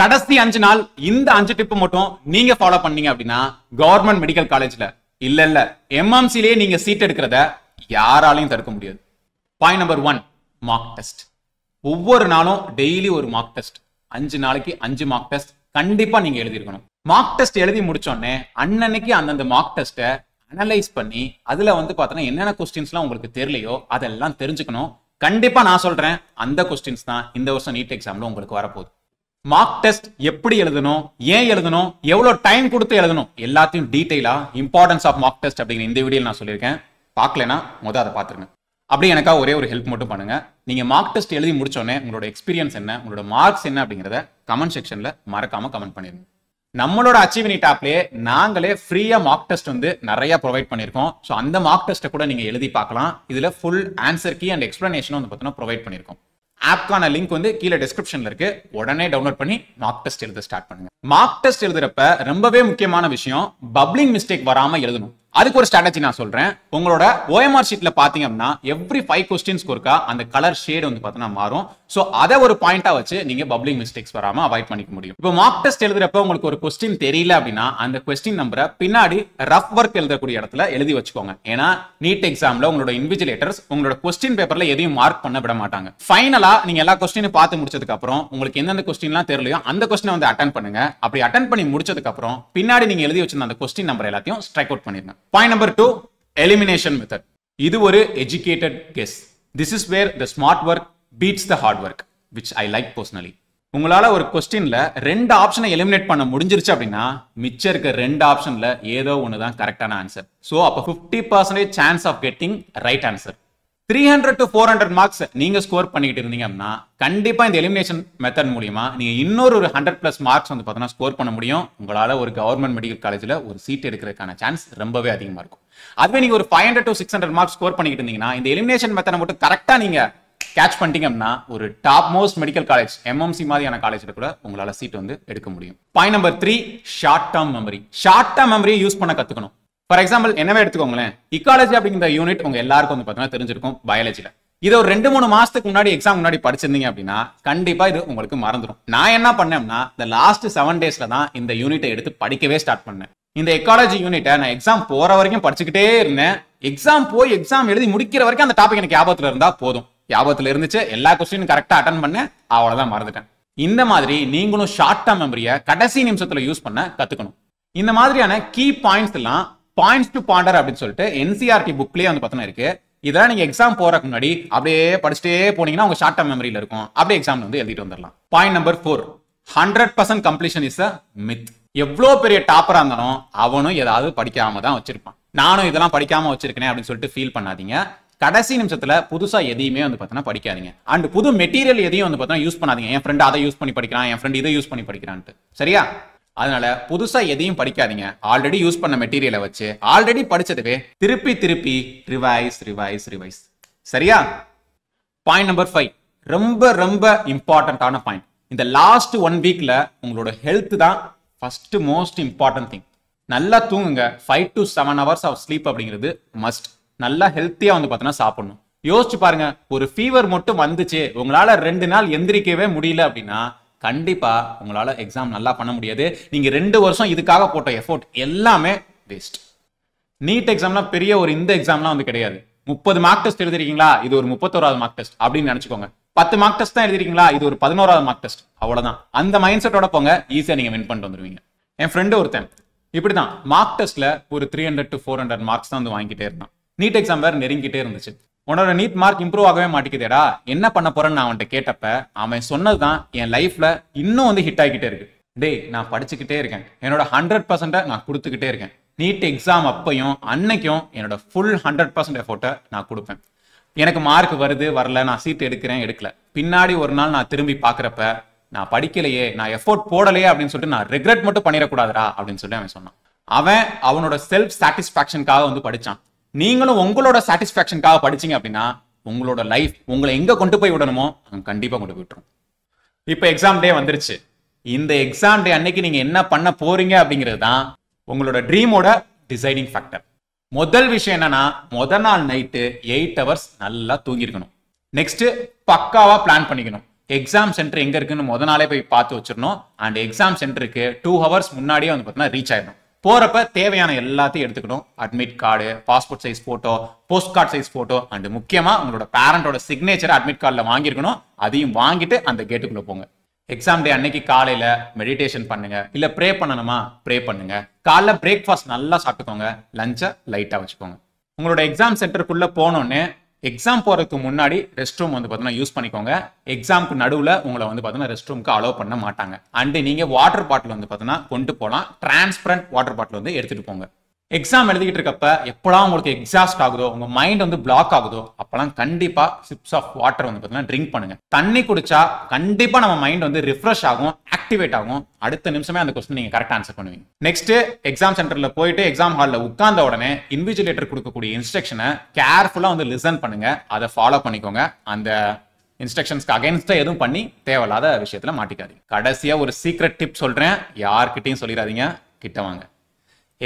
கடைசி அஞ்சு நாள் இந்த அஞ்சு டிப் மட்டும் நீங்க ஃபாலோ பண்ணீங்க அப்படின்னா கவர்மெண்ட் மெடிக்கல் காலேஜ்ல இல்ல இல்ல எம்எம்சிலேயே நீங்க சீட் எடுக்கிறத யாராலையும் தடுக்க முடியாது point number one mock test ஒவ்வொரு நாளும் டெய்லி ஒரு மார்க் டெஸ்ட் அஞ்சு நாளைக்கு அஞ்சு மார்க் டெஸ்ட் கண்டிப்பா நீங்க எழுதியிருக்கணும் மார்க் டெஸ்ட் எழுதி முடிச்சோடனே அன்னன்னைக்கு அந்தந்த மார்க் டெஸ்ட்டை அனலைஸ் பண்ணி அதுல வந்து பார்த்தோன்னா என்னென்ன கொஸ்டின்ஸ்லாம் உங்களுக்கு தெரியலையோ அதெல்லாம் தெரிஞ்சுக்கணும் கண்டிப்பா நான் சொல்றேன் அந்த கொஸ்டின்ஸ் தான் இந்த வருஷம் நீட் எக்ஸாம்ல உங்களுக்கு வரப்போகுது மார்க் டெஸ்ட் எப்படி எழுதணும் ஏன் எழுதணும் எவ்வளோ டைம் கொடுத்து எழுதணும் எல்லாத்தையும் டீட்டெயிலாக இம்பார்ட்டன்ஸ் ஆஃப் மார்க் டெஸ்ட் அப்படிங்கிற இந்த வீடியோ நான் சொல்லியிருக்கேன் பார்க்கலனா முதல் அதை பார்த்துருங்க அப்படி எனக்காக ஒரே ஒரு ஹெல்ப் மட்டும் பண்ணுங்க நீங்கள் மார்க் டெஸ்ட் எழுதி முடிச்சோடனே உங்களோட எக்ஸ்பீரியன்ஸ் என்ன உங்களோட மார்க்ஸ் என்ன அப்படிங்கிறத கமெண்ட் செக்ஷனில் மறக்காமல் கமெண்ட் பண்ணிடுங்க நம்மளோட அச்சீவ்னி டாப்லேயே நாங்களே ஃப்ரீயாக மார்க் டெஸ்ட் வந்து நிறைய ப்ரொவைட் பண்ணியிருக்கோம் ஸோ அந்த மார்க் டெஸ்ட்டை கூட நீங்கள் எழுதி பார்க்கலாம் இதில் ஃபுல் ஆன்சர் கீ அண்ட் எக்ஸ்ப்ளனேஷனும் வந்து பார்த்தோன்னா ப்ரொவைட் பண்ணியிருக்கோம் ஆப்கான லிங்க் வந்து கீழே டிஸ்கிரிப்ஷன்ல இருக்கு உடனே டவுன்லோட் பண்ணி மார்க் டெஸ்ட் எழுத ஸ்டார்ட் பண்ணுங்க மார்க் டெஸ்ட் எழுதுறப்ப ரொம்பவே முக்கியமான விஷயம் பப்ளிங் மிஸ்டேக் வராம எழுதணும் அதுக்கு ஒரு ஸ்ட்ராட்டஜி நான் சொல்றேன் உங்களோட ஓஎம்ஆர் ஷீட்ல பாத்தீங்க அப்படின்னா எவ்ரி ஃபைவ் கொஸ்டின்ஸ்க்கு இருக்கா அந்த கலர் ஷேடு வந்து பார்த்தீங்கன்னா மாறும் ஸோ அதை ஒரு பாயிண்டா வச்சு நீங்க பப்ளிக் மிஸ்டேக்ஸ் வராம அவாய்ட் பண்ணிக்க முடியும் இப்போ மார்க் டெஸ்ட் எழுதுறப்ப உங்களுக்கு ஒரு கொஸ்டின் தெரியல அப்படின்னா அந்த கொஸ்டின் நம்பரை பின்னாடி ரஃப் ஒர்க் எழுதக்கூடிய இடத்துல எழுதி வச்சுக்கோங்க ஏன்னா நீட் எக்ஸாம்ல உங்களோட இன்விஜிலேட்டர்ஸ் உங்களோட கொஸ்டின் பேப்பர்ல எதையும் மார்க் பண்ண விட மாட்டாங்க ஃபைனலா நீங்க எல்லா கொஸ்டினும் பார்த்து முடிச்சதுக்கு அப்புறம் உங்களுக்கு எந்தெந்த கொஸ்டின்லாம் தெரியலையோ அந்த கொஸ்டினை வந்து அட்டன் பண்ணுங்க அப்படி அட்டன் பண்ணி முடிச்சதுக்கு அப்புறம் பின்னாடி நீங்க எழுதி வச்சிருந்த அந்த கொஸ்டின் நம்பர் எல்லாத்தையும் ஸ்ட்ரைக் அவுட் பண்ணிருங்க point number two elimination method இது ஒரு educated guess this is where the smart work beats the hard work which I like personally உங்களால் ஒரு கொஸ்டினில் ரெண்டு ஆப்ஷனை எலிமினேட் பண்ண முடிஞ்சிருச்சு அப்படின்னா மிச்சம் இருக்க ரெண்டு ஆப்ஷனில் ஏதோ ஒன்று தான் கரெக்டான ஆன்சர் ஸோ அப்போ fifty percentage chance of getting right answer three hundred to four hundred marks நீங்க ஸ்கோர் பண்ணிக்கிட்டு இருந்தீங்க அப்படின்னா கண்டிப்பா இந்த எலிமினேஷன் மெத்தட் மூலியமா நீங்க இன்னொரு ஒரு ஹண்ட்ரட் பிளஸ் மார்க்ஸ் வந்து பார்த்தீங்கன்னா ஸ்கோர் பண்ண முடியும் உங்களால ஒரு கவர்மெண்ட் மெடிக்கல் காலேஜில் ஒரு சீட் எடுக்கிறதுக்கான சான்ஸ் ரொம்பவே அதிகமா இருக்கும் அதுவே நீங்க ஒரு five hundred to six hundred marks score பண்ணிக்கிட்டு இருந்தீங்கன்னா இந்த எலிமினேஷன் மெத்தடை மட்டும் கரெக்டா நீங்க கேட்ச் பண்ணிட்டீங்க அப்படின்னா ஒரு top most medical college MMC மாதிரியான காலேஜ்ல கூட உங்களால் சீட் வந்து எடுக்க முடியும் point number three short term memory short term மெமரியை யூஸ் பண்ண கற்றுக்கணும் ஃபார் எக்ஸாம்பிள் என்னவே எடுத்துக்கோங்களேன் இக்காலஜி அப்படிங்கிற யூனிட் உங்க எல்லாருக்கும் வந்து பார்த்தீங்கன்னா தெரிஞ்சிருக்கும் பயாலஜியில இது ஒரு ரெண்டு மூணு மாசத்துக்கு முன்னாடி எக்ஸாம் முன்னாடி படிச்சிருந்தீங்க அப்படின்னா கண்டிப்பா இது உங்களுக்கு மறந்துடும் நான் என்ன பண்ணேன்னா இந்த லாஸ்ட் செவன் டேஸ்ல தான் இந்த யூனிட்டை எடுத்து படிக்கவே ஸ்டார்ட் பண்ணேன் இந்த எக்காலஜி யூனிட்டை நான் எக்ஸாம் போற வரைக்கும் படிச்சுக்கிட்டே இருந்தேன் எக்ஸாம் போய் எக்ஸாம் எழுதி முடிக்கிற வரைக்கும் அந்த டாபிக் எனக்கு ஞாபகத்துல இருந்தா போதும் ஞாபகத்துல இருந்துச்சு எல்லா கொஸ்டினும் கரெக்டா அட்டன் பண்ணேன் அவ்வளவுதான் மறந்துட்டேன் இந்த மாதிரி நீங்களும் ஷார்ட் டேர்ம் மெமரியை கடைசி நிமிஷத்துல யூஸ் பண்ண கத்துக்கணும் இந்த மாதிரியான கீ பாயிண்ட்ஸ் எல்லாம் பாயிண்ட்ஸ் டு பாண்டர் அப்படின்னு சொல்லிட்டு என்சிஆர்டி புக்லேயே e வந்து பார்த்தீங்கன்னா இருக்கு இதெல்லாம் நீங்க எக்ஸாம் போறதுக்கு முன்னாடி அப்படியே படிச்சுட்டே போனீங்கன்னா உங்க ஷார்ட் டர்ம் மெமரியில இருக்கும் அப்படியே எக்ஸாம்ல வந்து எழுதிட்டு வந்துடலாம் point number four hundred percent completion is a myth எவ்வளோ பெரிய டாப்பராக இருந்தாலும் அவனும் ஏதாவது படிக்காம தான் வச்சிருப்பான் நானும் இதெல்லாம் படிக்காம வச்சிருக்கேன் அப்படின்னு சொல்லிட்டு ஃபீல் பண்ணாதீங்க கடைசி நிமிஷத்துல புதுசா எதையுமே வந்து பார்த்தீங்கன்னா படிக்காதீங்க அண்ட் புது மெட்டீரியல் எதையும் வந்து பார்த்தீங்கன்னா யூஸ் பண்ணாதீங்க என் ஃப்ரெண்ட் அதை யூஸ் பண்ணி படிக்கிறான் என் ஃப்ரெண்ட் இதை யூஸ் பண்ணி படிக்கிறான்ட்டு சரியா அதனால புதுசா எதையும் படிக்காதீங்க ஆல்ரெடி யூஸ் பண்ண மெட்டீரியலை வச்சு ஆல்ரெடி படிச்சதுவே திருப்பி திருப்பி ரிவைஸ் ரிவைஸ் ரிவைஸ் சரியா பாயிண்ட் நம்பர் ஃபைவ் ரொம்ப ரொம்ப இம்பார்ட்டன்டான பாயிண்ட் இந்த லாஸ்ட் ஒன் வீக்ல உங்களோட ஹெல்த் தான் ஃபர்ஸ்ட் மோஸ்ட் இம்பார்ட்டன்ட் திங் நல்லா தூங்குங்க five to seven hours of sleep அப்படிங்கிறது மஸ்ட் நல்லா ஹெல்த்தியா வந்து பார்த்தீங்கன்னா சாப்பிடணும் யோசிச்சு பாருங்க ஒரு ஃபீவர் மட்டும் வந்துச்சு உங்களால ரெண்டு நாள் எந்திரிக்கவே முடியல அப்படின்னா கண்டிப்பாக உங்களால் எக்ஸாம் நல்லா பண்ண முடியாது நீங்க ரெண்டு வருஷம் இதுக்காக போட்ட எஃபோர்ட் எல்லாமே வேஸ்ட் நீட் எக்ஸாம்லாம் பெரிய ஒரு இந்த எக்ஸாம்லாம் வந்து கிடையாது முப்பது மார்க் டெஸ்ட் எழுதிருக்கீங்களா இது ஒரு முப்பத்தோராவது மார்க் டெஸ்ட் அப்படின்னு நினைச்சுக்கோங்க பத்து மார்க் டெஸ்ட் தான் எழுதிருக்கீங்களா இது ஒரு பதினோராவது மார்க் டெஸ்ட் அவ்வளவுதான் அந்த மைண்ட் செட்டோட போங்க ஈஸியாக நீங்கள் வின் பண்ணிட்டு வந்துருவீங்க என் ஃப்ரெண்டு ஒருத்தன் இப்படி தான் மார்க் டெஸ்ட்ல ஒரு three hundred to four hundred marks தான் வந்து வாங்கிட்டே இருந்தான் நீட் எக்ஸாம் வேறு நெருங்கிட்டே இருந்துச்சு உன்னோட நீட் மார்க் இம்ப்ரூவ் ஆகவே மாட்டேங்குதேடா என்ன பண்ண போறேன்னு நான் அவன்கிட்ட கேட்டப்ப அவன் சொன்னதுதான் என் லைஃப்ல இன்னும் வந்து ஹிட் ஆகிக்கிட்டே இருக்கு டேய் நான் படிச்சுக்கிட்டே இருக்கேன் என்னோட ஹண்ட்ரட் பர்சன்ட்டை நான் கொடுத்துக்கிட்டே இருக்கேன் நீட் எக்ஸாம் அப்பையும் அன்னைக்கும் என்னோட ஃபுல் ஹண்ட்ரட் பர்சன்ட் எஃபோர்ட்டை நான் கொடுப்பேன் எனக்கு மார்க் வருது வரல நான் சீட் எடுக்கிறேன் எடுக்கல பின்னாடி ஒரு நாள் நான் திரும்பி பார்க்குறப்ப நான் படிக்கலையே நான் எஃபோர்ட் போடலையே அப்படின்னு சொல்லிட்டு நான் ரிக்ரெட் மட்டும் பண்ணிடக்கூடாதுரா அப்படின்னு சொல்லி அவன் சொன்னான் அவன் அவனோட செல்ஃப் சாட்டிஸ்ஃபேக்ஷனுக்காக வந்து படித்தான் நீங்களும் உங்களோட சாட்டிஸ்ஃபேக்ஷனுக்காக படிச்சீங்க அப்படின்னா உங்களோட லைஃப் உங்களை எங்கே கொண்டு போய் விடணுமோ அங்கே கண்டிப்பாக கொண்டு போய் இப்போ எக்ஸாம் டே வந்துருச்சு இந்த எக்ஸாம் டே அன்னைக்கு நீங்கள் என்ன பண்ண போறீங்க அப்படிங்கிறது தான் உங்களோட ட்ரீமோட டிசைடிங் ஃபேக்டர் முதல் விஷயம் என்னன்னா முத நாள் நைட்டு எயிட் ஹவர்ஸ் நல்லா தூங்கிருக்கணும் நெக்ஸ்ட் பக்காவாக பிளான் பண்ணிக்கணும் எக்ஸாம் சென்டர் எங்கே இருக்குன்னு முத நாளே போய் பார்த்து வச்சிடணும் அண்ட் எக்ஸாம் சென்டருக்கு டூ ஹவர்ஸ் முன்னாடியே வந்து பார்த்தீங்கன்னா ரீச் ஆயிடணும் போறப்ப தேவையான எல்லாத்தையும் எடுத்துக்கணும் admit card passport size photo post card size photo and முக்கியமா உங்களோட பேரண்டோட சிக்னேச்சர் அட்மிட் கார்டில் வாங்கியிருக்கணும் அதையும் வாங்கிட்டு அந்த கேட்டுக்குள்ள போங்க எக்ஸாம் டே அன்னைக்கு காலையில மெடிடேஷன் பண்ணுங்க இல்ல ப்ரே பண்ணணுமா ப்ரே பண்ணுங்க காலைல பிரேக்ஃபாஸ்ட் நல்லா சாப்பிட்டுக்கோங்க லஞ்சை லைட்டா வச்சுக்கோங்க உங்களோட எக்ஸாம் சென்டருக்குள்ள போனோன்னே எக்ஸாம் போகிறதுக்கு முன்னாடி ரெஸ்ட் ரூம் வந்து பார்த்தீங்கன்னா யூஸ் பண்ணிக்கோங்க எக்ஸாமுக்கு நடுவில் உங்களை வந்து பார்த்தீங்கன்னா ரெஸ்ட் ரூமுக்கு அலோவ் பண்ண மாட்டாங்க அண்டு நீங்கள் வாட்டர் பாட்டில் வந்து பார்த்தீங்கன்னா கொண்டு போகலாம் டிரான்ஸ்பரண்ட் வாட்டர் பாட்டில் வந்து எடுத்துகிட்டு போங்க எக்ஸாம் எழுதிக்கிட்டு இருக்கப்ப எப்போலாம் உங்களுக்கு எக்ஸாஸ்ட் ஆகுதோ உங்க மைண்ட் வந்து பிளாக் ஆகுதோ அப்பெல்லாம் கண்டிப்பா சிப்ஸ் ஆஃப் வாட்டர் வந்து பார்த்தீங்கன்னா ட்ரிங்க் பண்ணுங்க தண்ணி குடிச்சா கண்டிப்பா நம்ம மைண்ட் வந்து ரிஃப்ரெஷ் ஆகும் ஆக்டிவேட் ஆகும் அடுத்த நிமிஷமே அந்த கொஸ்டின் நீங்க கரெக்ட் ஆன்சர் பண்ணுவீங்க நெக்ஸ்ட் எக்ஸாம் சென்டர்ல போயிட்டு எக்ஸாம் ஹாலில் உட்கார்ந்த உடனே இன்விஜிலேட்டர் கொடுக்கக்கூடிய இன்ஸ்ட்ரக்ஷனை கேர்ஃபுல்லா வந்து லிசன் பண்ணுங்க அதை ஃபாலோ பண்ணிக்கோங்க அந்த இன்ஸ்ட்ரக்ஷன்ஸ்க்கு அகைன்ஸ்டா எதுவும் பண்ணி தேவையில்லாத விஷயத்துல மாட்டிக்காதீங்க கடைசியா ஒரு சீக்ரெட் டிப் சொல்றேன் யார்கிட்டையும் சொல்லிடாதீங்க கிட்ட வாங்க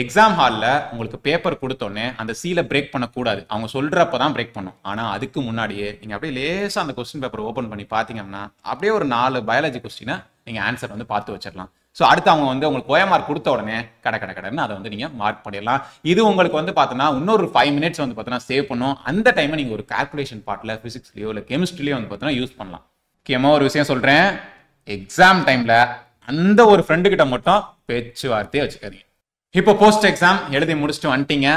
எக்ஸாம் ஹாலில் உங்களுக்கு பேப்பர் கொடுத்தோன்னே அந்த சீலை பிரேக் பண்ணக்கூடாது அவங்க சொல்கிறப்ப தான் பிரேக் பண்ணும் ஆனால் அதுக்கு முன்னாடியே நீங்கள் அப்படியே லேசாக அந்த கொஸ்டின் பேப்பர் ஓப்பன் பண்ணி பார்த்தீங்கன்னா அப்படியே ஒரு நாலு பயாலஜி கொஸ்டினை நீங்கள் ஆன்சர் வந்து பார்த்து வச்சிடலாம் ஸோ அடுத்து அவங்க வந்து உங்களுக்கு கோய மார்க் கொடுத்த உடனே கடை கடை கடைன்னு அதை வந்து நீங்கள் மார்க் பண்ணிடலாம் இது உங்களுக்கு வந்து பார்த்தோன்னா இன்னொரு ஃபைவ் மினிட்ஸ் வந்து பார்த்தீங்கன்னா சேவ் பண்ணும் அந்த டைமை நீங்கள் ஒரு கால்குலேஷன் பார்ட்டில் ஃபிசிக்ஸ்லையோ இல்லை கெமிஸ்ட்ரிலையோ வந்து பார்த்தீங்கன்னா யூஸ் பண்ணலாம் முக்கியமாக ஒரு விஷயம் சொல்கிறேன் எக்ஸாம் டைமில் அந்த ஒரு ஃப்ரெண்டுக்கிட்ட மட்டும் பேச்சுவார்த்தையே வச்சுக்காதீங்க இப்போ போஸ்ட் எக்ஸாம் எழுதி முடிச்சுட்டு வந்துட்டீங்க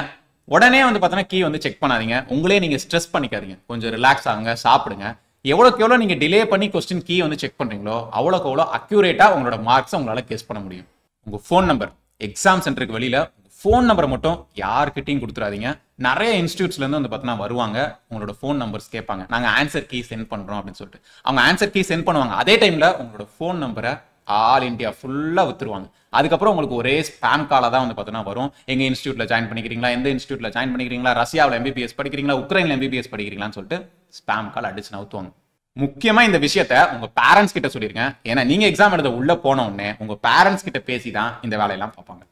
உடனே வந்து பார்த்தீங்கன்னா கீ வந்து செக் பண்ணாதீங்க உங்களே நீங்கள் ஸ்ட்ரெஸ் பண்ணிக்காதீங்க கொஞ்சம் ரிலாக்ஸ் ஆகுங்க சாப்பிடுங்க எவ்வளோக்கு எவ்வளோ நீங்கள் டிலே பண்ணி கொஸ்டின் கீ வந்து செக் பண்ணுறீங்களோ அவ்வளோக்கு எவ்வளோ அக்யூரேட்டாக உங்களோட மார்க்ஸை உங்களால் கேஸ் பண்ண முடியும் உங்கள் ஃபோன் நம்பர் எக்ஸாம் சென்டருக்கு வெளியில் ஃபோன் நம்பரை மட்டும் யார்கிட்டையும் கொடுத்துறாதீங்க நிறைய இன்ஸ்டியூட்ஸ்லேருந்து வந்து பார்த்தீங்கன்னா வருவாங்க உங்களோட ஃபோன் நம்பர்ஸ் கேட்பாங்க நாங்கள் ஆன்சர் கீ சென்ட் பண்ணுறோம் அப்படின்னு சொல்லிட்டு அவங்க ஆன்சர் கீ சென்ட் பண்ணுவாங்க அதே டைமில் உங்களோட ஃபோன் நம்பரை ஆல் இண்டியா ஃபுல்லாக வித்துருவாங்க அதுக்கப்புறம் உங்களுக்கு ஒரே ஸ்பேன் காலாக தான் வந்து பார்த்தீங்கன்னா வரும் எங்கள் இன்ஸ்டியூட்டில் ஜாயின் பண்ணிக்கிறீங்களா எந்த இன்ஸ்டியூட்டில் ஜாயின் பண்ணிக்கிறீங்களா ரஷ்யாவில் எம்பிபிஎஸ் படிக்கிறீங்களா உக்ரைனில் எம்பிபிஎஸ் படிக்கிறீங்களான்னு சொல்லிட்டு ஸ்பேம் கால் அடிச்சு நவுத்துவாங்க முக்கியமாக இந்த விஷயத்த உங்கள் பேரண்ட்ஸ் கிட்ட சொல்லியிருக்கேன் ஏன்னா நீங்கள் எக்ஸாம் எழுத உள்ளே போன உடனே உங்கள் பேரண்ட்ஸ் கிட்ட பேசி தான் இந்த வேலையெல்லாம் பார்ப்பாங்க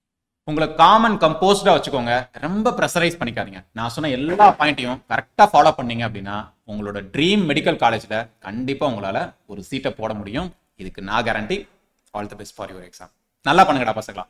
உங்களை காமன் கம்போஸ்டாக வச்சுக்கோங்க ரொம்ப ப்ரெஷரைஸ் பண்ணிக்காதீங்க நான் சொன்ன எல்லா பாயிண்ட்டையும் கரெக்டாக ஃபாலோ பண்ணீங்க அப்படின்னா உங்களோட ட்ரீம் மெடிக்கல் காலேஜில் கண்டிப்பாக உங்களால் ஒரு சீட்டை போட முடியும் இதுக்கு நான் guarantee all the best for your exam நல்லா பண்ணுங்கடா பசங்களா